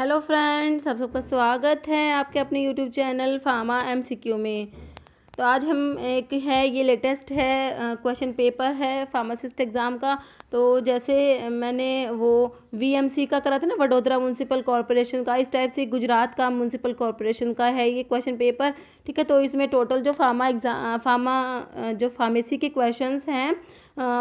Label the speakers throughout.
Speaker 1: hello friends आप सबका स्वागत है आपके अपने YouTube channel pharma M C Q में तो आज हम एक है ये लेटेस्ट है क्वेश्चन पेपर है फार्मासिस्ट एग्ज़ाम का तो जैसे मैंने वो वीएमसी का करा था ना वडोदरा म्यूनसिपल कॉरपोरेशन का इस टाइप से गुजरात का म्यूनसिपल कॉरपोरेशन का है ये क्वेश्चन पेपर ठीक है तो इसमें टोटल जो फार्मा एग्ज़ाम फार्मा जो फार्मेसी के क्वेश्चंस हैं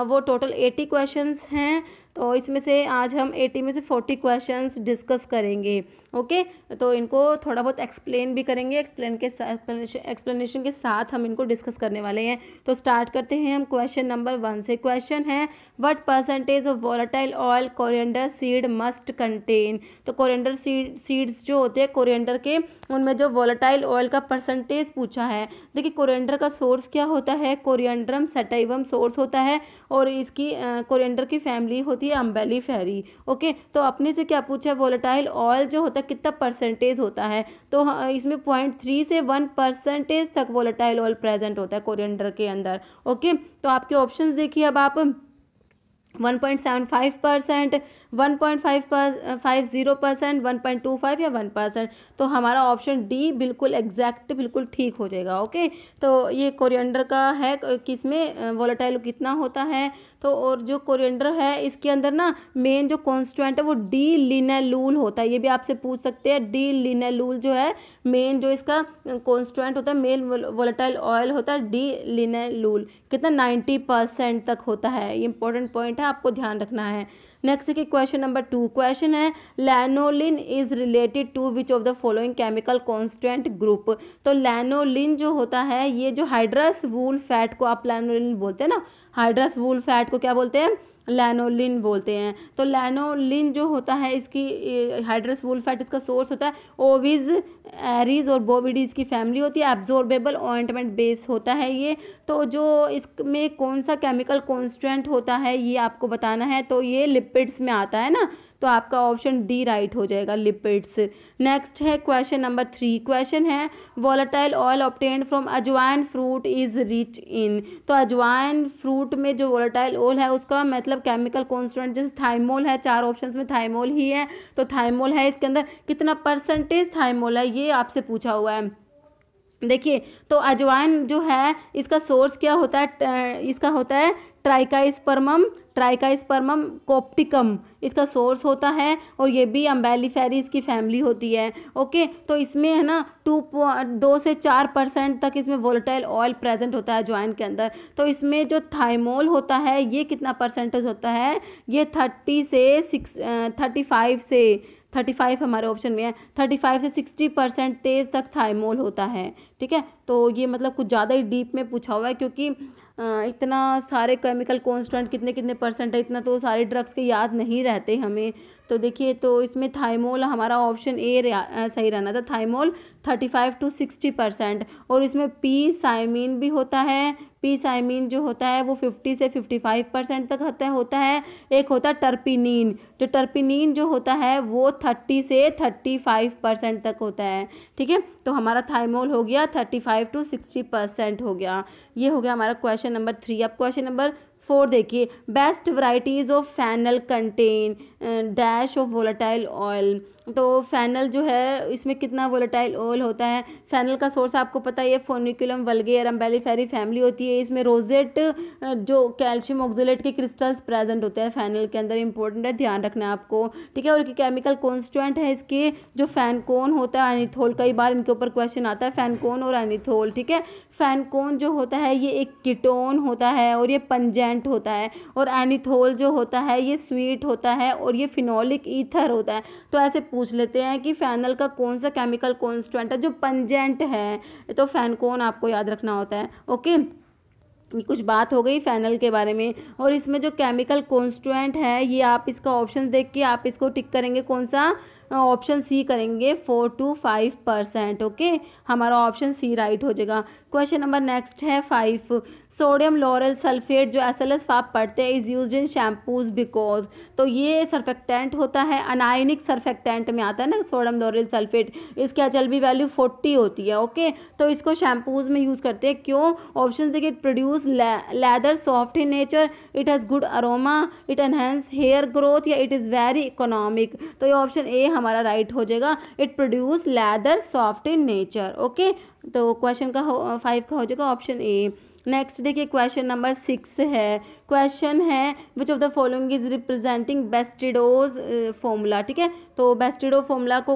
Speaker 1: वो टोटल एटी क्वेश्चंस हैं तो इसमें से आज हम एटी में से फोर्टी क्वेश्चंस डिस्कस करेंगे ओके तो इनको थोड़ा बहुत एक्सप्लेन भी करेंगे एक्सप्लेन के एक्सप्लेनेशन के साथ हम इनको डिस्कस करने वाले हैं तो स्टार्ट करते हैं हम क्वेश्चन नंबर वन से क्वेश्चन है what percentage of volatile oil coriander seed must contain तो कोरिएंडर सीड सीड्स जो होते हैं कोरिएंडर के उनमें जो वॉलेटाइल ऑयल का परसेंटेज पूछा है देखिए कोरिएंडर का सोर्स क्या होता है कोरिएंड्रम सेटाइवम सोर्स होता है और इसकी कोरियंडर की फैमिली होती है अम्बेली फेरी ओके तो अपने से क्या पूछा है वॉलेटाइल ऑयल जो होता है कितना परसेंटेज होता है तो हाँ, इसमें पॉइंट थ्री से वन परसेंटेज तक वोलेटाइल ऑयल प्रेजेंट होता है कोरिएंडर के अंदर ओके तो आपके ऑप्शंस देखिए अब आप 1.75 परसेंट वन पॉइंट परसेंट 1.25 या 1 परसेंट तो हमारा ऑप्शन डी बिल्कुल एग्जैक्ट बिल्कुल ठीक हो जाएगा ओके तो ये कोरिएंडर का है किसमें वोलेटाइल uh, कितना होता है तो और जो कोरिएंडर है इसके अंदर ना मेन जो कॉन्स्टेंट है वो डी लिनेलूल होता है ये भी आपसे पूछ सकते हैं डी लिनेलूल जो है मेन जो इसका कॉन्स्टेंट होता है मेन वोलेटाइल ऑयल होता है डी लिनेलूल कितना नाइन्टी परसेंट तक होता है ये इंपॉर्टेंट पॉइंट है आपको ध्यान रखना है नेक्स्ट देखिए क्वेश्चन नंबर टू क्वेश्चन है lanolin is related to which of the following chemical constant group तो लैनोलिन जो होता है ये जो हाइड्रस वूल फैट को आप लैनोलिन बोलते हैं ना हाइड्रस वूल फैट को क्या बोलते हैं लैनोलिन बोलते हैं तो लैनोलिन जो होता है इसकी हाइड्रस वूल फैट इसका सोर्स होता है ओविज एरीज और बोविडीज की फैमिली होती है एब्जॉर्बेबल ऑइंटमेंट बेस होता है ये तो जो इसमें कौन सा केमिकल कॉन्स्टेंट होता है ये आपको बताना है तो ये लिपिड्स में आता है ना तो आपका ऑप्शन डी राइट हो जाएगा लिपिड्स नेक्स्ट है क्वेश्चन नंबर थ्री क्वेश्चन है volatile oil obtain from ajwain fruit is rich in तो अजवाइन फ्रूट में जो वॉलेटाइल ऑयल है उसका मतलब केमिकल कॉन्स्टेंट जैसे थाइमोल है चार ऑप्शन में थाइमोल ही है तो थाइमोल है इसके अंदर कितना परसेंटेज थाइमोल है ये आपसे पूछा हुआ है देखिए तो अजवाइन जो है इसका सोर्स क्या होता है इसका होता है ट्राइकाइस्पर्मम ट्राइकाइस्पर्मम कोप्टिकम इसका सोर्स होता है और ये भी अम्बेलीफेरीज की फैमिली होती है ओके तो इसमें है ना टू दो से चार परसेंट तक इसमें वोलेटाइल ऑयल प्रेजेंट होता है ज्वाइन के अंदर तो इसमें जो थाइमोल होता है ये कितना परसेंटेज होता है ये थर्टी से सिक्स थर्टी फाइव से थर्टी फाइव हमारे ऑप्शन में है थर्टी फाइव से सिक्सटी परसेंट तेज तक थाइमोल होता है ठीक है तो ये मतलब कुछ ज़्यादा ही डीप में पूछा हुआ है क्योंकि इतना सारे केमिकल कॉन्स्टेंट कितने कितने परसेंट है इतना तो सारे ड्रग्स के याद नहीं रहते हमें तो देखिए तो इसमें थाइमोल हमारा ऑप्शन ए सही रहना था thymol thirty five to sixty percent और इसमें पी साइमीन भी होता है पी साइमीन जो होता है वो फिफ्टी से फिफ्टी फाइव परसेंट तक होता होता है एक होता है टर्पिनिन तो टर्पिनिन जो होता है वो थर्टी से थर्टी फाइव परसेंट तक होता है ठीक है तो हमारा थाइमोल हो गया thirty five to sixty percent हो गया ये हो गया हमारा क्वेश्चन नंबर थ्री अब क्वेश्चन नंबर फोर देखिए best varieties of fennel contain dash of volatile oil तो फ़ैनल जो है इसमें कितना वोलेटाइल ऑयल होता है फ़ैनल का सोर्स आपको पता है फोनिकुलम वलगेयर अम्बेलीफेरी फैमिली होती है इसमें रोजेट जो कैल्शियम ऑक्जोलेट के क्रिस्टल्स प्रेजेंट होते हैं फैनल के अंदर इंपॉर्टेंट है ध्यान रखना आपको ठीक है और केमिकल कॉन्स्टेंट है इसके जो फैनकोन होता है एनिथोल कई बार इनके ऊपर क्वेश्चन आता है फैनकोन और एनिथोल ठीक है फैनकोन जो होता है ये एक कीटोन होता है और ये पंजेंट होता है और एनिथोल जो होता है ये स्वीट होता है और ये फिनोलिक ईथर होता है तो ऐसे पूछ लेते हैं कि फैनल का कौन सा केमिकल कॉन्स्टेंट है जो पंजेंट है तो फैनकोन आपको याद रखना होता है ओके कुछ बात हो गई फैनल के बारे में और इसमें जो केमिकल कॉन्स्टेंट है ये आप इसका ऑप्शन देख के आप इसको टिक करेंगे कौन सा ऑप्शन सी करेंगे four to five percent okay हमारा ऑप्शन सी राइट हो जाएगा क्वेश्चन नंबर नेक्स्ट है फाइव सोडियम लॉरल सल्फेट जो एस एल एस आप पढ़ते हैं is use in shampoos because तो ये सरफेक्टेंट होता है अनायनिक सरफेक्टेंट में आता है ना सोडियम लॉरल सल्फेट इसकी अचल बी वैल्यू फोर्टी होती है ओके तो इसको शैम्पूज में यूज़ करते हैं क्यों ऑप्शन देखिए it produce lather soft in nature it has good aroma it enhance hair growth या इट इज़ वेरी इकोनॉमिक तो ये ऑप्शन ए हमारा राइट हो जाएगा it produce lather soft in nature okay तो क्वेश्चन का हो फाइव का हो जाएगा ऑप्शन ए नेक्स्ट देखिए क्वेश्चन नंबर सिक्स है क्वेश्चन है which of the following is representing Bastedo's formula ठीक है तो बेस्टिडो फॉर्मूला को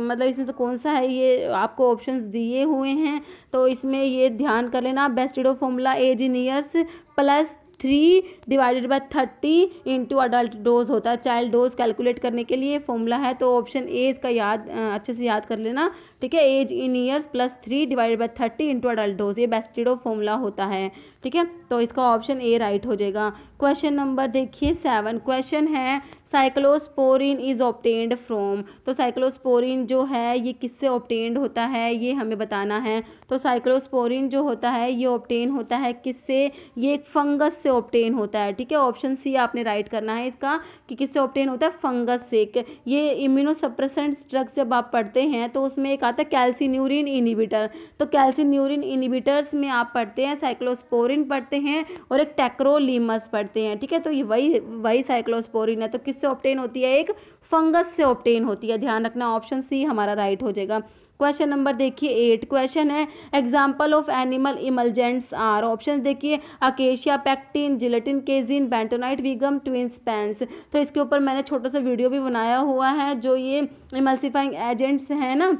Speaker 1: मतलब इसमें से कौन सा है ये आपको ऑप्शंस दिए हुए हैं तो इसमें ये ध्यान कर लेना Bastedo formula age in years plus three divided by thirty into adult dose होता है चाइल्ड डोज कैलकुलेट करने के लिए फॉर्मूला है तो ऑप्शन ए इसका याद अच्छे से याद कर लेना ठीक है age in years plus three divided by thirty into adult dose ये बेस्टिडो फॉर्मूला होता है ठीक है तो इसका ऑप्शन ए राइट हो जाएगा क्वेश्चन नंबर देखिए सेवन क्वेश्चन है साइक्लोस्पोरिन इज ऑप्टेंड फ्रॉम तो साइक्लोस्पोरिन जो है ये किससे ऑप्टेंड होता है ये हमें बताना है तो साइक्लोस्पोरिन जो होता है ये ऑप्टेन होता है किससे ये एक फंगस से ऑप्टेन होता है ठीक है ऑप्शन सी आपने राइट करना है इसका कि किससे ऑप्टेन होता है फंगस से ये इम्यूनोसप्रसेंट ड्रग्स जब आप पढ़ते हैं तो उसमें एक आता है कैल्सिन्यूरिन इनिबिटर तो कैल्सिन्यूरिन इनिबिटर्स में आप पढ़ते हैं साइक्लोस्पोर साइक्लोस्पोरिन पढ़ते हैं और एक टैक्रोलीमस पढ़ते हैं ठीक है तो ये वही वही साइक्लोस्पोरिन है तो किससे ऑप्टेन होती है एक फंगस से ऑप्टेन होती है ध्यान रखना ऑप्शन सी हमारा राइट हो जाएगा क्वेश्चन नंबर देखिए एट क्वेश्चन है example of animal emulgents are option देखिए acacia pectin gelatin casein bentonite veegum tween spans तो इसके ऊपर मैंने छोटा सा वीडियो भी बनाया हुआ है जो ये इमल्सिफाइंग एजेंट्स हैं ना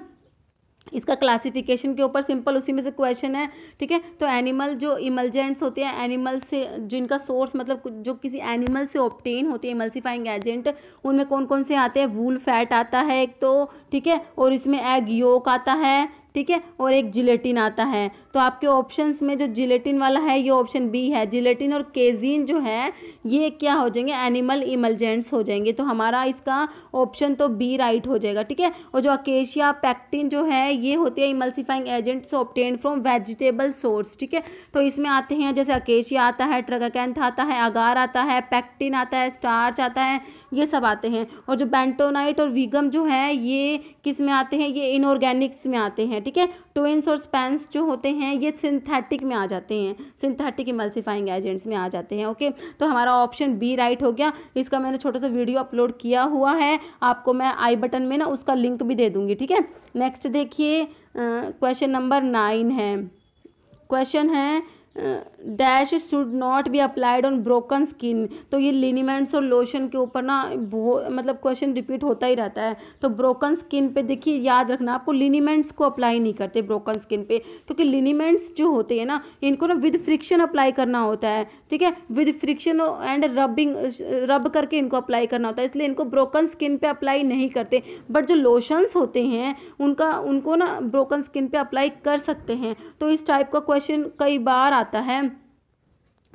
Speaker 1: इसका क्लासिफिकेशन के ऊपर सिंपल उसी में से क्वेश्चन है ठीक है तो एनिमल जो इमलजेंट्स होते हैं एनिमल से जिनका सोर्स मतलब जो किसी एनिमल से ऑप्टेन होते हैं इमल्सिफाइंग एजेंट उनमें कौन कौन से आते हैं वूल फैट आता है एक तो ठीक है और इसमें एग योक आता है ठीक है और एक जिलेटिन आता है तो आपके ऑप्शंस में जो जिलेटिन वाला है ये ऑप्शन बी है जिलेटिन और केजीन जो है ये क्या हो जाएंगे एनिमल इमलजेंट्स हो जाएंगे तो हमारा इसका ऑप्शन तो बी राइट हो जाएगा ठीक है और जो अकेशिया पैक्टिन जो है ये होते हैं emulsifying agents obtain from vegetable source ठीक है तो इसमें आते हैं जैसे अकेशिया आता है ट्रकाकैंथ आता है अगार आता है पैक्टिन आता है स्टार्च आता है ये सब आते हैं और जो बैंटोनाइट और वीगम जो है ये किस में आते हैं ये इनऑर्गेनिक्स में आते हैं ठीक है टोइंस और स्पेंस जो होते हैं ये सिंथेटिक में आ जाते हैं सिंथेटिक इमल्सिफाइंग एजेंट्स में आ जाते हैं ओके तो हमारा ऑप्शन बी राइट हो गया इसका मैंने छोटा सा वीडियो अपलोड किया हुआ है आपको मैं आई बटन में ना उसका लिंक भी दे दूँगी ठीक है नेक्स्ट देखिए क्वेश्चन नंबर नाइन है क्वेश्चन है dash should not be applied on broken skin तो ये लिनीमेंट्स और लोशन के ऊपर ना मतलब क्वेश्चन रिपीट होता ही रहता है तो ब्रोकन स्किन पे देखिए याद रखना आपको लिनीमेंट्स को अप्लाई नहीं करते ब्रोकन स्किन पे क्योंकि लिनीमेंट्स जो होते हैं ना इनको ना विद फ्रिक्शन अप्लाई करना होता है ठीक है विद फ्रिक्शन एंड रबिंग रब करके इनको अप्लाई करना होता है इसलिए इनको ब्रोकन स्किन पर अप्लाई नहीं करते बट जो लोशंस होते हैं उनका उनको ना ब्रोकन स्किन पर अप्लाई कर सकते हैं तो इस टाइप का क्वेश्चन कई बार आता आता है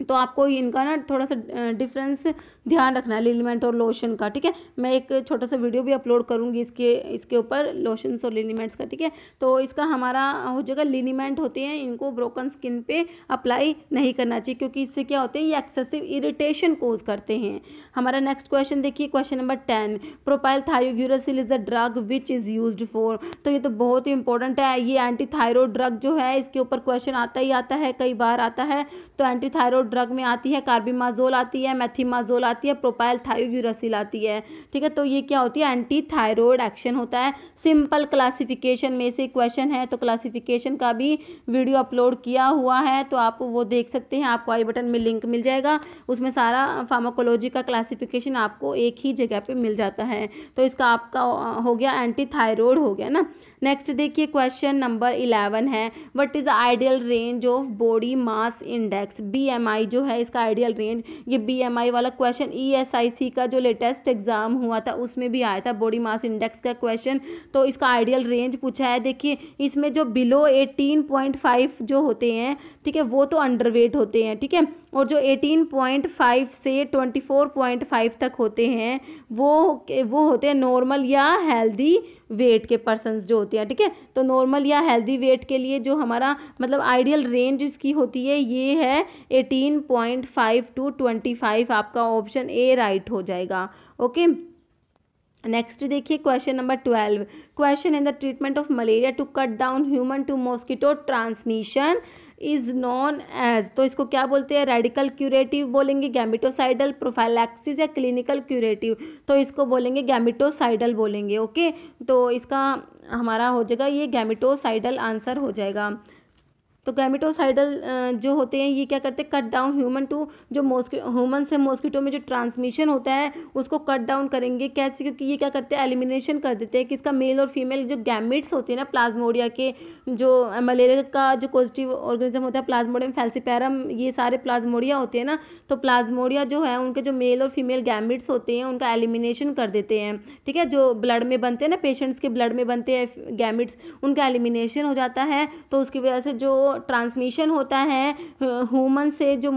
Speaker 1: तो आपको इनका ना थोड़ा सा डिफरेंस ध्यान रखना है लिनीमेंट और लोशन का ठीक है मैं एक छोटा सा वीडियो भी अपलोड करूँगी इसके इसके ऊपर लोशंस और लिनीमेंट्स का ठीक है तो इसका हमारा हो जाएगा लिनीमेंट होते हैं इनको ब्रोकन स्किन पे अप्लाई नहीं करना चाहिए क्योंकि इससे क्या होते हैं ये एक्सेसिव इरिटेशन कोज करते हैं हमारा नेक्स्ट क्वेश्चन देखिए question number ten propyl thiouracil is a drug which is use for तो ये तो बहुत ही इंपॉर्टेंट है ये एंटी थायरॉयड ड्रग जो है इसके ऊपर क्वेश्चन आता ही आता है कई बार आता है तो एंटी थायरॉयड ड्रग में आती है कार्बिमाजोल आती है मैथीमाजोल आती आती है प्रोपाइल थायोग्यूरासिल आती है ठीक है तो ये क्या होती है एंटी थायरॉयड एक्शन होता है सिंपल क्लासिफिकेशन में से क्वेश्चन है तो क्लासिफिकेशन का भी वीडियो अपलोड किया हुआ है तो आप वो देख सकते हैं आपको आई बटन में लिंक मिल जाएगा उसमें सारा फार्माकोलॉजी का क्लासिफिकेशन आपको एक ही जगह पर मिल जाता है तो इसका आपका हो गया एंटी थायरॉयड हो गया ना नेक्स्ट देखिए क्वेश्चन नंबर इलेवन है what is ideal range of body mass index BMI जो है इसका आइडियल रेंज ये बीएमआई वाला क्वेश्चन ईएसआईसी e का जो लेटेस्ट एग्जाम हुआ था उसमें भी आया था बॉडी मास इंडेक्स का क्वेश्चन तो इसका आइडियल रेंज पूछा है देखिए इसमें जो बिलो एटीन पॉइंट फाइव जो होते हैं ठीक है वो तो अंडरवेट होते हैं ठीक है और जो 18.5 से 24.5 तक होते हैं वो वो होते हैं नॉर्मल या हेल्दी वेट के पर्सनस जो होते हैं ठीक है तो नॉर्मल या हेल्दी वेट के लिए जो हमारा मतलब आइडियल रेंज इसकी होती है ये है 18.5 टू 25 आपका ऑप्शन ए राइट हो जाएगा ओके नेक्स्ट देखिए question number twelve question in the treatment of malaria to cut down human to mosquito transmission is known as तो इसको क्या बोलते हैं रेडिकल क्यूरेटिव बोलेंगे गैमिटोसाइडल प्रोफाइलैक्सिस या क्लिनिकल क्यूरेटिव तो इसको बोलेंगे गैमिटोसाइडल बोलेंगे ओके तो इसका हमारा हो जाएगा ये गैमिटोसाइडल आंसर हो जाएगा तो गैमिटोसाइडल जो होते हैं ये क्या करते हैं कट डाउन ह्यूमन टू जो मॉस्किटो ह्यूमन से मॉस्किटो में जो ट्रांसमिशन होता है उसको कट डाउन करेंगे कैसे क्योंकि ये क्या करते हैं एलिमिनेशन कर देते हैं कि इसका मेल और फीमेल जो गैमिट्स होते हैं ना प्लाज्मोडिया के जो मलेरिया का जो पॉजिटिव ऑर्गेनिज्म होता है प्लाज्मोडियम फैल्सिपैरम ये सारे प्लाज्मोडिया होते हैं ना तो प्लाज्मोडिया जो है उनके जो मेल और फीमेल गैमिट्स होते हैं उनका एलिमिनेशन कर देते हैं ठीक है जो ब्लड में बनते हैं ना पेशेंट्स के ब्लड में बनते हैं गैमिट्स उनका एलिमिनेशन हो जाता है तो उसकी वजह से जो ट्रांसमिशन होता है ह्यूमन से जो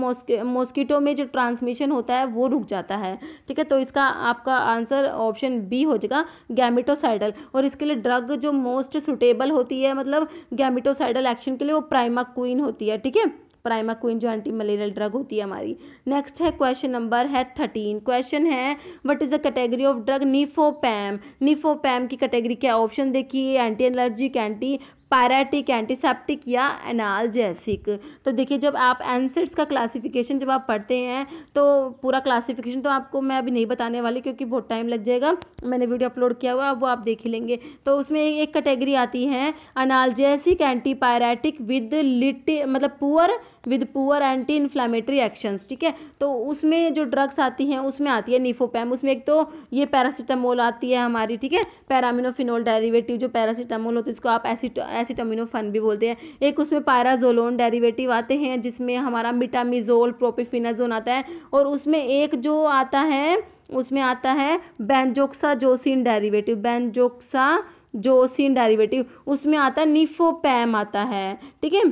Speaker 1: मॉस्किटो में जो ट्रांसमिशन होता है वो रुक जाता है ठीक है तो इसका आपका आंसर ऑप्शन बी हो जाएगा गैमिटोसाइडल और इसके लिए ड्रग जो मोस्ट सुटेबल होती है मतलब गैमिटोसाइडल एक्शन के लिए वो प्राइमा क्वीन होती है ठीक है प्राइमा क्वीन जो एंटी मलेरियल ड्रग होती है हमारी नेक्स्ट है क्वेश्चन नंबर है थर्टीन क्वेश्चन है what is the category of drug nefopam nefopam की कैटेगरी क्या ऑप्शन देखिए anti allergic anti pyretic antiseptic या एनालजेसिक तो देखिए जब आप एनसेट्स का क्लासिफिकेशन जब आप पढ़ते हैं तो पूरा क्लासिफिकेशन तो आपको मैं अभी नहीं बताने वाली क्योंकि बहुत टाइम लग जाएगा मैंने वीडियो अपलोड किया हुआ वो आप देख ही लेंगे तो उसमें एक कैटेगरी आती है अनालजेसिक एंटीपायरेटिक विद लिट मतलब poor with poor anti inflammatory actions ठीक है तो उसमें जो ड्रग्स आती हैं उसमें आती है नीफोपैम उसमें एक तो ये पैरासीटामोल आती है हमारी ठीक है पैरामिनोफिनोल डेरिवेटिव जो पैरासीटामोल होती है इसको आप एसिट एसिटामिनोफन भी बोलते हैं एक उसमें पैराजोलोन डेरीवेटिव आते हैं जिसमें हमारा मिटामिजोल प्रोपिफिनाजोन आता है और उसमें एक जो आता है उसमें आता है बैनजोक्सा जोसिन डेरीवेटिव बैनजोक्सा जोसिन डेरिवेटिव उसमें आता है निफोपैम आता है ठीक है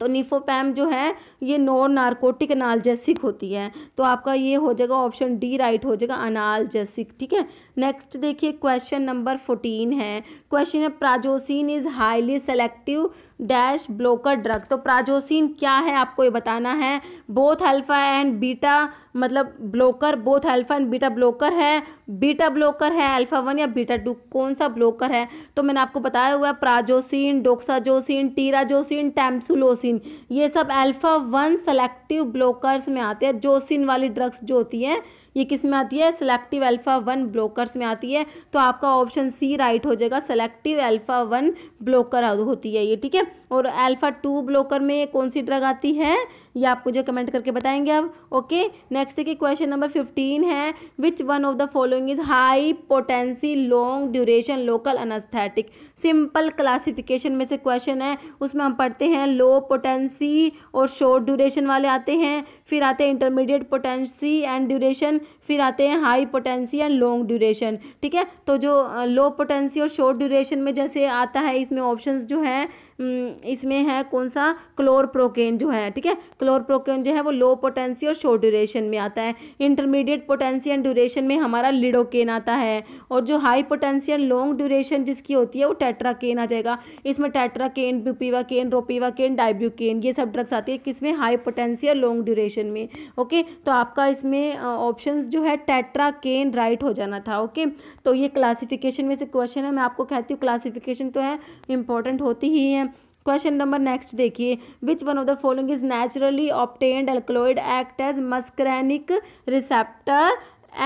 Speaker 1: तो निफोपैम जो है ये नॉन नार्कोटिक अनालजेसिक होती है तो आपका ये हो जाएगा ऑप्शन डी राइट हो जाएगा अनालजेसिक ठीक है नेक्स्ट देखिए क्वेश्चन नंबर फोर्टीन है क्वेश्चन है prazosin is highly selective dash blocker drug तो प्राजोसिन क्या है आपको ये बताना है बोथ अल्फ़ा एंड बीटा मतलब blocker both alpha and beta blocker है बीटा ब्लोकर है अल्फ़ा वन या बीटा टू कौन सा ब्लोकर है तो मैंने आपको बताया हुआ है प्राजोसिन डोक्साजोसिन टीराजोसिन टैम्सुलोसिन ये सब अल्फ़ा वन सेलेक्टिव ब्लोकर्स में आते हैं जोसिन वाली ड्रग्स जो होती हैं ये किस में आती है सेलेक्टिव अल्फ़ा वन ब्लोकर्स में आती है तो आपका ऑप्शन सी राइट हो जाएगा सेलेक्टिव अल्फ़ा वन ब्लोकर होती है ये ठीक है और अल्फ़ा टू ब्लोकर में कौन सी ड्रग आती है ये आप मुझे कमेंट करके बताएंगे अब ओके नेक्स्ट देखिए क्वेश्चन नंबर फिफ्टीन है which one of the following is high potency long duration local anaesthetic simple classification में से क्वेश्चन है उसमें हम पढ़ते हैं लो पोटेंसी और शॉर्ट ड्यूरेशन वाले आते हैं फिर आते हैं इंटरमीडिएट पोटेंसी एंड ड्यूरेशन फिर आते हैं high potency and long duration ठीक है तो जो लो पोटेंसी और शॉर्ट ड्यूरेशन में जैसे आता है इसमें ऑप्शंस जो हैं हम्म, इसमें है कौन सा क्लोरप्रोकेन जो है ठीक है क्लोरप्रोकेन जो है वो लो पोटेंसी और शॉर्ट ड्यूरेशन में आता है इंटरमीडिएट पोटेंसी एंड ड्यूरेशन में हमारा लिडोकेन आता है और जो high potency and long duration जिसकी होती है वो टेट्राकेन आ जाएगा इसमें टेट्राकेन बुपीवाकेन रोपीवाकेन डाइब्यूकेन ये सब ड्रग्स आती है किसमें हाई पोटेंसी और लॉन्ग ड्यूरेशन में ओके तो आपका इसमें ऑप्शन जो है टेट्राकेन राइट हो जाना था ओके तो ये क्लासिफिकेशन में से क्वेश्चन है मैं आपको कहती हूँ क्लासिफिकेशन तो है इंपॉर्टेंट होती ही है क्वेश्चन नंबर नेक्स्ट देखिए which one of the following is naturally obtained alkaloid act as muscarinic receptor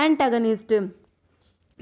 Speaker 1: antagonist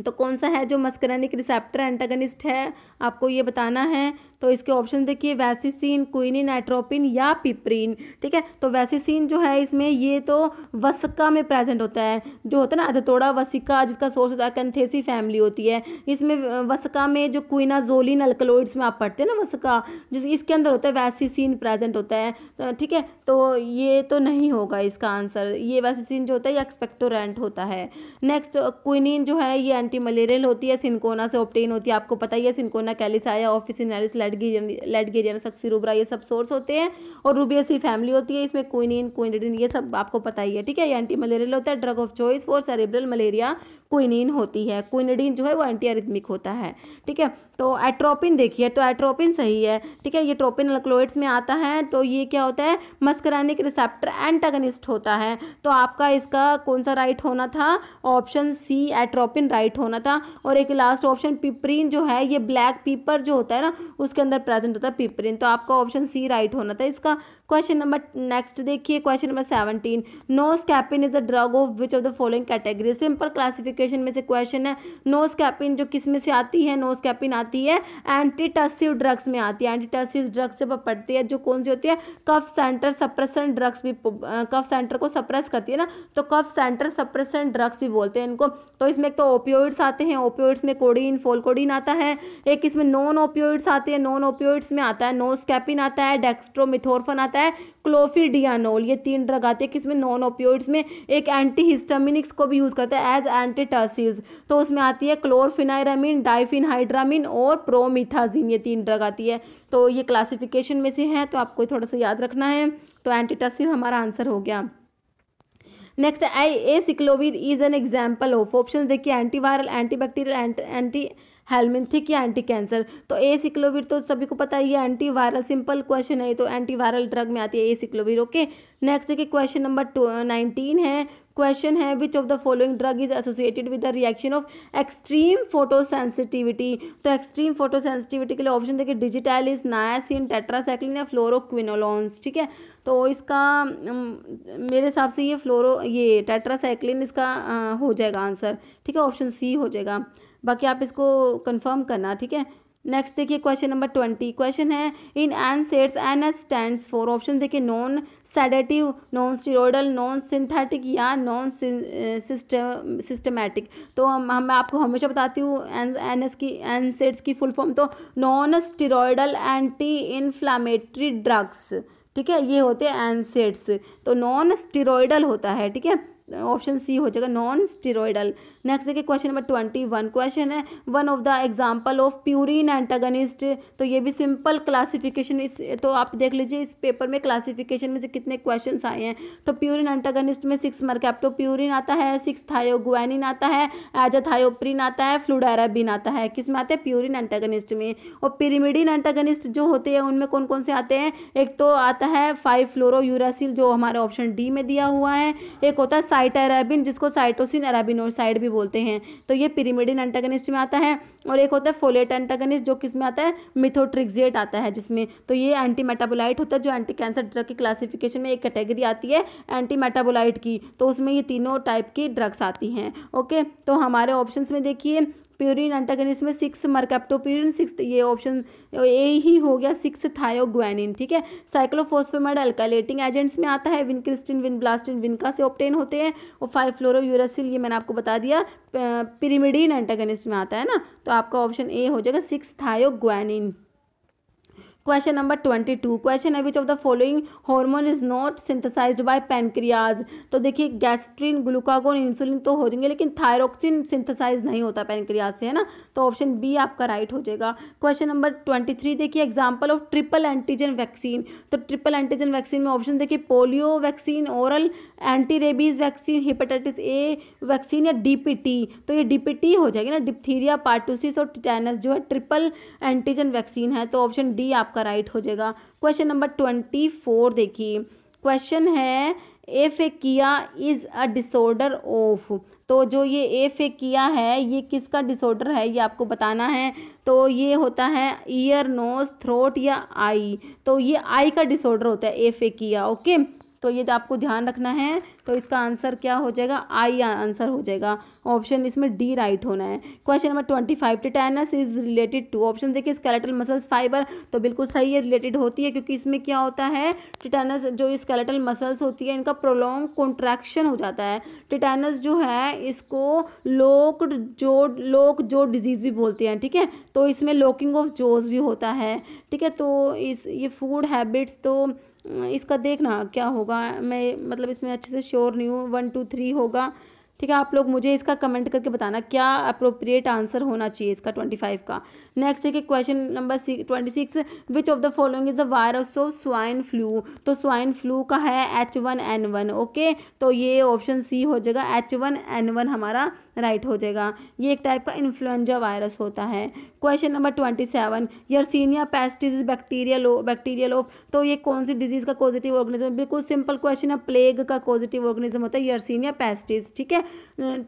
Speaker 1: तो कौन सा है जो मस्करैनिक रिसेप्टर एंटागनिस्ट है आपको ये बताना है तो इसके ऑप्शन देखिए वैसीसिन क्विनिन एट्रोपिन या पिपरीन ठीक है तो वैसीसिन जो है इसमें ये तो वसिका में प्रेजेंट होता है जो होता है ना अधतोड़ा वसिका जिसका सोर्स होता है कंथेसी फैमिली होती है इसमें वसिका में जो क्विनाजोलिन अल्कलोइड्स में आप पढ़ते हैं ना वसिका जिस इसके अंदर होता है वैसीसीन प्रेजेंट होता है तो, ठीक है तो ये तो नहीं होगा इसका आंसर ये वैसिसिन जो होता है ये एक्सपेक्टोरेंट होता है नेक्स्ट क्विनिन जो है ये एंटी मलेरियल होती है सिंकोना से ऑप्टेन होती है आपको पता ही है सिंकोना कैलिसाया ऑफिसिनैलिस लाइटगेरियन सक्सी रूबरा ये सब सोर्स होते हैं और रूबियसी फैमिली होती है इसमें क्विनिन क्विनिडिन ये सब आपको पता ही है ठीक है ये एंटी मलेरियल होता है drug of choice for cerebral malaria quinine होती है क्विनिडिन जो है वो एंटी अरिथमिक होता है ठीक है तो एट्रोपिन देखिए तो एट्रोपिन सही है ठीक है ये ट्रोपिन अल्क्लोइड्स में आता है तो ये क्या होता है मस्करानिक रिसेप्टर एंटागनिस्ट होता है तो आपका इसका कौन सा राइट होना था ऑप्शन सी एट्रोपिन राइट होना था और एक लास्ट ऑप्शन पिपरीन जो है ये ब्लैक पीपर जो होता है ना उसके उसके अंदर प्रेजेंट होता है पिपरिन तो आपका ऑप्शन सी राइट होना था इसका क्वेश्चन नंबर नेक्स्ट देखिए question number seventeen noscapine is the drug of which of the following category simple classification में से क्वेश्चन है नो स्कैपिन जो किस में से आती है नो स्कैपिन आती है एंटीटसिव ड्रग्स में आती है एंटीटसिव ड्रग्स जब आप पढ़ते हैं जो कौन सी होती है कफ सेंटर सप्रेशन ड्रग्स भी कफ सेंटर को सप्रेस करती है ना तो कफ सेंटर सप्रेशन ड्रग्स भी बोलते हैं इनको तो इसमें एक तो ओपियोइड्स आते हैं ओपियोइड्स में कोडीन फोलकोडीन आता है एक इसमें नॉन ओपियोइड्स आते हैं नॉन ओपियोइड्स में आता है नोस्कैपिन आता है डेक्स्ट्रोमिथोरफन आता है क्लोफिडियानोल ये तीन ड्रग आते हैं किसमें नॉन ओपियोइड्स में एक एंटी हिस्टामिनिक्स को भी यूज़ करते हैं एज एंटीटासिस तो उसमें आती है क्लोरफिनाइरामिन डाइफिनहाइड्रामिन और प्रोमिथाजिन ये तीन ड्रग आती है तो ये क्लासिफिकेशन में से है तो आपको थोड़ा सा याद रखना है तो एंटीटासिस हमारा आंसर हो गया next I acyclovir is an example of option देखिए एंटीवायरल एंटीबैक्टीरियल एंटी हेलमिंथिक या एंटी कैंसर तो ए सिक्लोविर तो सभी को पता ही है एंटी वायरल सिंपल क्वेश्चन है तो एंटी वायरल ड्रग में आती है ए सिक्लोविर ओके नेक्स्ट देखिए क्वेश्चन नंबर नाइनटीन है क्वेश्चन है which of the following drug is associated with the reaction of extreme photosensitivity तो एक्सट्रीम फोटोसेंसिटिविटी के लिए ऑप्शन देखिए इज नायासिन टेट्रासाइक्लिन या फ्लोरोक्विनोलॉन्स ठीक है तो इसका um, मेरे हिसाब से ये फ्लोरो ये टेट्रासाइक्लिन इसका आ, uh, हो जाएगा आंसर ठीक है ऑप्शन सी हो जाएगा बाकी आप इसको कन्फर्म करना ठीक है नेक्स्ट देखिए क्वेश्चन नंबर ट्वेंटी क्वेश्चन है in NSAIDs N S stand for option देखिए non sedative non steroidal non synthetic या नॉन सिस्टम सिस्टमेटिक तो हम हम आपको हमेशा बताती हूँ एन एन एस की एन सेट्स की फुल फॉर्म तो non steroidal anti inflammatory drugs ठीक है ये होते हैं एनसेट्स तो नॉन स्टीरोडल होता है ठीक है ऑप्शन सी हो जाएगा नॉन स्टीरोडल नेक्स्ट देखिए question number twenty one question है one of the example of purine antagonist तो ये भी सिंपल क्लासिफिकेशन इस तो आप देख लीजिए इस पेपर में क्लासिफिकेशन में से कितने क्वेश्चन आए हैं तो प्यूरिन एंटागनिस्ट में सिक्स मरकैप्टो प्यूरिन आता है सिक्स थायोगुआनिन आता है एजाथायोप्रिन आता है फ्लूडाराबिन आता है किस में आता है प्यूरिन एंटागनिस्ट में और पिरीमिडिन एंटागनिस्ट जो होते हैं उनमें कौन कौन से आते हैं एक तो आता है फाइव फ्लोरो यूरासिल जो हमारे ऑप्शन डी में दिया हुआ है एक होता है साइटाराबिन जिसको साइटोसिन अराबिनोसाइड भी भी बोलते हैं तो ये पिरीमिडिन एंटागनिस्ट में आता है और एक होता है फोलेट एंटागनिस्ट जो किस में आता है मिथोट्रिक्जेट आता है जिसमें तो ये एंटी मेटाबोलाइट होता है जो एंटी कैंसर ड्रग की क्लासिफिकेशन में एक कैटेगरी आती है एंटी मेटाबोलाइट की तो उसमें ये तीनों टाइप की ड्रग्स आती हैं ओके तो हमारे ऑप्शन में देखिए प्यूरिन एंटागनिस्ट में सिक्स मरकैप्टोप्यूरिन सिक्स ये ऑप्शन ए ही हो गया सिक्स थायोग्वेनिन ठीक है साइक्लोफोस्फेमाइड अल्कालेटिंग एजेंट्स में आता है विनक्रिस्टिन विन ब्लास्टिन विनका से ऑप्टेन होते हैं और फाइव फ्लोरो यूरासिल ये मैंने आपको बता दिया पिरीमिडिन एंटागनिस्ट में आता है ना तो आपका ऑप्शन ए हो जाएगा six thioguanine question number twenty two question है which of the following hormone is not synthesized by pancreas तो देखिए गैस्ट्रिन ग्लूकागोन इंसुलिन तो हो जाएंगे लेकिन थायरोक्सिन सिंथेसाइज नहीं होता पेनक्रियाज से है ना तो ऑप्शन बी आपका राइट हो जाएगा क्वेश्चन नंबर ट्वेंटी थ्री देखिए example of triple antigen vaccine तो ट्रिपल एंटीजन वैक्सीन में ऑप्शन देखिए polio vaccine oral anti rabies vaccine hepatitis A vaccine या टी तो ये टी हो जाएगी ना डिप्थीरिया पार्टूसिस और टिटेनस जो है ट्रिपल एंटीजन वैक्सीन है तो ऑप्शन डी आप आपका राइट हो जाएगा क्वेश्चन नंबर ट्वेंटी फोर देखिए क्वेश्चन है एफ ए किया इज़ अ डिसऑर्डर ऑफ तो जो ये एफ ए किया है ये किसका डिसऑर्डर है ये आपको बताना है तो ये होता है ईयर नोज थ्रोट या आई तो ये आई का डिसऑर्डर होता है एफ ए किया ओके तो ये तो आपको ध्यान रखना है तो इसका आंसर क्या हो जाएगा आई आंसर हो जाएगा ऑप्शन इसमें डी राइट होना है question number twenty five tetanus is related to option देखिए स्केलेटल मसल्स फाइबर तो बिल्कुल सही है रिलेटेड होती है क्योंकि इसमें क्या होता है टिटेनस जो स्केलेटल मसल्स होती है इनका प्रोलॉन्ग कॉन्ट्रैक्शन हो जाता है टिटेनस जो है इसको लोक जोड़ लोक जोड़ डिजीज़ भी बोलते हैं ठीक है तो इसमें लोकिंग ऑफ जोज भी होता है ठीक है तो इस ये फूड हैबिट्स तो इसका देखना क्या होगा मैं मतलब इसमें अच्छे से श्योर नहीं हूँ वन टू थ्री होगा ठीक है आप लोग मुझे इसका कमेंट करके बताना क्या अप्रोप्रिएट आंसर होना चाहिए इसका ट्वेंटी फाइव का नेक्स्ट देखिए question number twenty six which of the following is the virus of swine flu तो स्वाइन फ्लू का है H one N one okay तो ये ऑप्शन सी हो जाएगा एच वन एन वन हमारा राइट right हो जाएगा ये एक टाइप का इन्फ्लुएंजा वायरस होता है question number twenty seven Yersinia pestis bacterial bacterial of तो ये कौन सी डिजीज़ का पॉजिटिव ऑर्गेनिज्म बिल्कुल सिंपल क्वेश्चन है प्लेग का पॉजिटिव ऑर्गेनिज्म होता है यर्सीनिया पेस्टिस ठीक है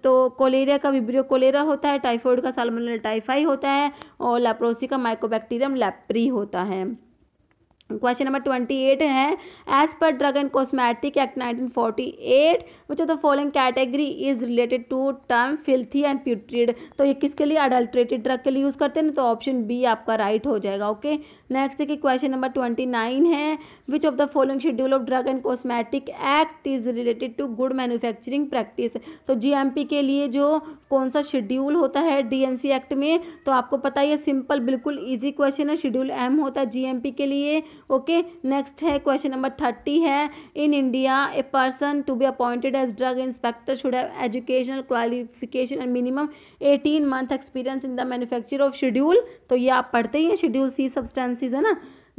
Speaker 1: तो कोलेरिया का विब्रियो कोलेरा होता है टाइफॉइड का सालमोनेला टाइफाई होता है और लेप्रोसी का माइकोबैक्टीरियम लेप्री होता है क्वेश्चन नंबर ट्वेंटी एट है as per drug and cosmetic act nineteen forty eight which of the following category is related to term filthy and putrid तो ये किसके लिए अडल्ट्रेटेड ड्रग के लिए यूज़ करते हैं ना तो ऑप्शन बी आपका राइट हो जाएगा ओके नेक्स्ट देखिए क्वेश्चन नंबर ट्वेंटी नाइन है which of the following schedule of drug and cosmetic act is related to good manufacturing practice तो जी के लिए जो कौन सा शेड्यूल होता है डीएनसी एक्ट में तो आपको पता ही है सिंपल बिल्कुल ईजी क्वेश्चन है शेड्यूल एम होता है जीएमपी के लिए ओके नेक्स्ट है क्वेश्चन नंबर थर्टी है in India a person to be appointed as drug inspector should have educational qualification and minimum eighteen month experience in the manufacture of schedule तो ये आप पढ़ते ही हैं शेड्यूल सी सब्सटेंसीज है ना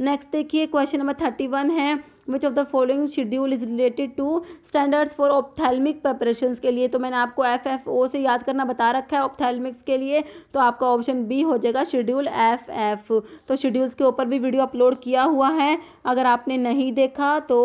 Speaker 1: नेक्स्ट देखिए क्वेश्चन नंबर थर्टी वन है which of the following schedule is related to standards for ophthalmic preparation के लिए तो मैंने आपको एफ एफ ओ से याद करना बता रखा है ऑप्थेलमिक्स के लिए तो आपका ऑप्शन बी हो जाएगा शेड्यूल एफ एफ तो शेड्यूल्स के ऊपर भी वीडियो अपलोड किया हुआ है अगर आपने नहीं देखा तो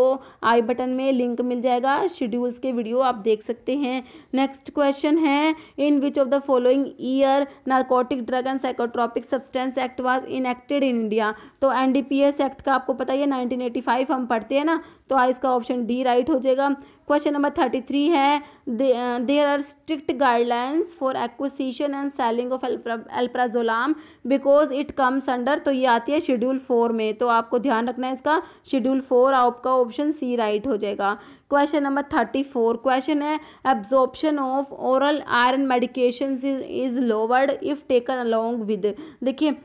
Speaker 1: आई बटन में लिंक मिल जाएगा शेड्यूल्स के वीडियो आप देख सकते हैं नेक्स्ट क्वेश्चन है in which of the following year narcotic drug and psychotropic substance act was enacted in India तो एनडीपीएस एक्ट का आपको पता ही है नाइनटीन एटी फाइव हम पढ़ते आते हैं ना तो आ इसका ऑप्शन डी राइट हो जाएगा क्वेश्चन नंबर थर्टी थ्री है there are strict guidelines for acquisition and selling of alprazolam because it comes under तो ये आती है शेड्यूल फोर में तो आपको ध्यान रखना है इसका शेड्यूल फोर आपका ऑप्शन सी राइट हो जाएगा question number thirty four question है absorption of oral iron medication is lowered if taken along with देखिए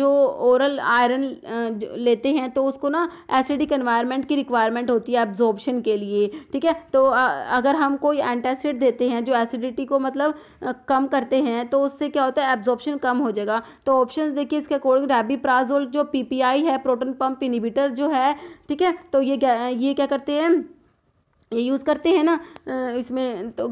Speaker 1: जो ओरल आयरन लेते हैं तो उसको ना एसिडिक एनवायरमेंट की रिक्वायरमेंट होती है एब्जॉर्प्शन के लिए ठीक है तो अगर हम कोई एंटासिड देते हैं जो एसिडिटी को मतलब कम करते हैं तो उससे क्या होता है एब्जॉर्प्शन कम हो जाएगा तो ऑप्शन देखिए इसके अकॉर्डिंग रेबीप्राजोल जो पी है प्रोटोन पम्प इनिबिटर जो है ठीक है तो ये क्या ये क्या करते हैं ये यूज़ करते हैं ना इसमें तो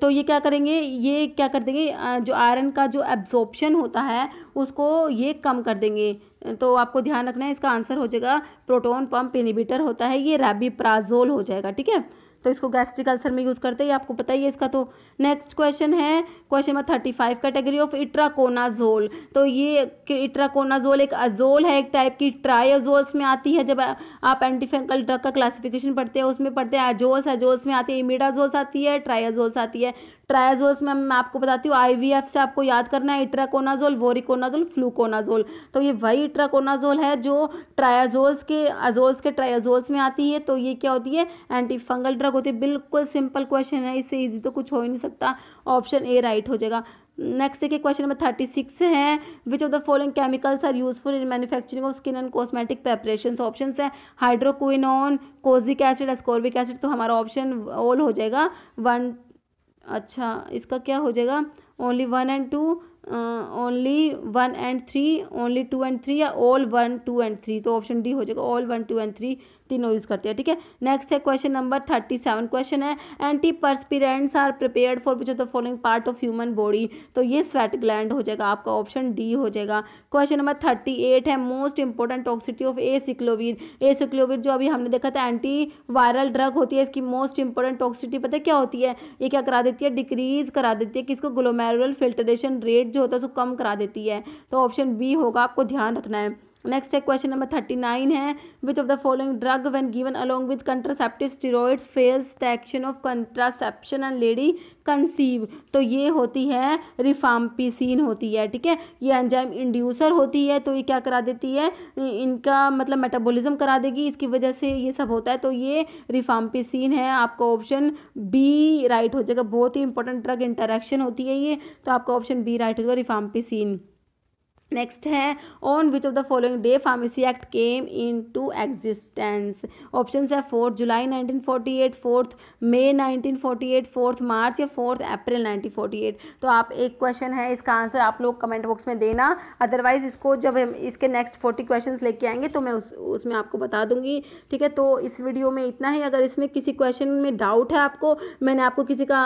Speaker 1: तो ये क्या करेंगे ये क्या कर देंगे जो आयरन का जो एब्जॉर्प्शन होता है उसको ये कम कर देंगे तो आपको ध्यान रखना है इसका आंसर हो जाएगा प्रोटोन पम्प इनिबिटर होता है ये रेबीप्राजोल हो जाएगा ठीक है तो इसको गैस्ट्रिक अल्सर में यूज़ करते हैं आपको पता ही है इसका तो नेक्स्ट क्वेश्चन है question number thirty five category of itraconazole तो ये इट्राकोनाजोल एक अजोल है एक टाइप की ट्राइजोल्स में आती है जब आप एंटीफेंकल ड्रग का क्लासिफिकेशन पढ़ते हैं उसमें पढ़ते हैं अजोल्स अजोल्स में आती है इमिडाजोल्स आती है ट्राइजोल्स आती है ट्राइजोल्स में मैं आपको बताती हूँ आई से आपको याद करना है इट्राकोनाजोल वोरिकोनाजोल फ्लूकोनाजोल तो ये वही इट्राकोनाजोल है जो ट्राइजोल्स के अजोल्स के ट्राइजोल्स में आती है तो ये क्या होती है एंटीफंगल ड्रग होती है बिल्कुल सिंपल क्वेश्चन है इससे ईजी तो कुछ हो ही नहीं सकता ऑप्शन ए राइट हो जाएगा नेक्स्ट देखिए क्वेश्चन नंबर थर्टी सिक्स है which of the following chemicals are useful in manufacturing of skin and cosmetic preparation option है hydroquinone kojic acid ascorbic acid तो हमारा ऑप्शन ऑल हो जाएगा वन अच्छा इसका क्या हो जाएगा only one and two only one and three only two and three या all one two and three तो ऑप्शन डी हो जाएगा all one two and three तीनों यूज़ करते हैं ठीक है नेक्स्ट है question number thirty seven question है anti perspirants are prepare for which of the following part of human body तो ये स्वेट ग्लैंड हो जाएगा आपका ऑप्शन डी हो जाएगा क्वेश्चन नंबर थर्टी एट है most important toxicity of acyclovir acyclovir जो अभी हमने देखा था एंटी वायरल ड्रग होती है इसकी मोस्ट इंपॉर्टेंट टॉक्सिटी पता है क्या होती है ये क्या करा देती है डिक्रीज करा देती है किसको ग्लोमेरुलर फिल्ट्रेशन रेट जो होता है उसको कम करा देती है तो ऑप्शन बी होगा आपको ध्यान रखना है नेक्स्ट है क्वेश्चन नंबर थर्टी नाइन है which of the following drug when given along with contraceptive steroids fails action of contraception and lady conceive तो ये होती है रिफाम्पीसिन होती है ठीक है ये एंजाइम इंड्यूसर होती है तो ये क्या करा देती है इनका मतलब मेटाबोलिज्म करा देगी इसकी वजह से ये सब होता है तो ये रिफाम्पीसिन है आपका ऑप्शन बी राइट हो जाएगा बहुत ही इंपॉर्टेंट ड्रग इंटरेक्शन होती है ये तो आपका ऑप्शन बी राइट हो जाएगा रिफाम्पीसिन नेक्स्ट है on which of the following day pharmacy act came in to existence option है fourth July 1948 fourth forty 1948 fourth March या फोर्थ अप्रैल 1948 तो आप एक क्वेश्चन है इसका आंसर आप लोग कमेंट बॉक्स में देना अदरवाइज इसको जब इसके नेक्स्ट फोर्टी क्वेश्चन लेके आएंगे तो मैं उस उसमें आपको बता दूंगी ठीक है तो इस वीडियो में इतना ही अगर इसमें किसी क्वेश्चन में डाउट है आपको मैंने आपको किसी का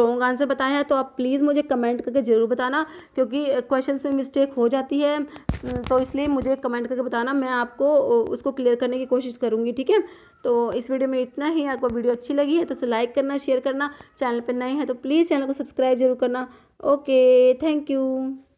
Speaker 1: रॉन्ग आंसर बताया है तो आप प्लीज़ मुझे कमेंट करके ज़रूर बताना क्योंकि क्वेश्चन में मिस्टेक मिस्टेक हो जाती है हम्म, तो इसलिए मुझे कमेंट करके बताना मैं आपको उसको क्लियर करने की कोशिश करूँगी ठीक है तो इस वीडियो में इतना ही आपको वीडियो अच्छी लगी है तो उसे लाइक करना शेयर करना चैनल पर नए हैं तो प्लीज़ चैनल को सब्सक्राइब जरूर करना ओके थैंक यू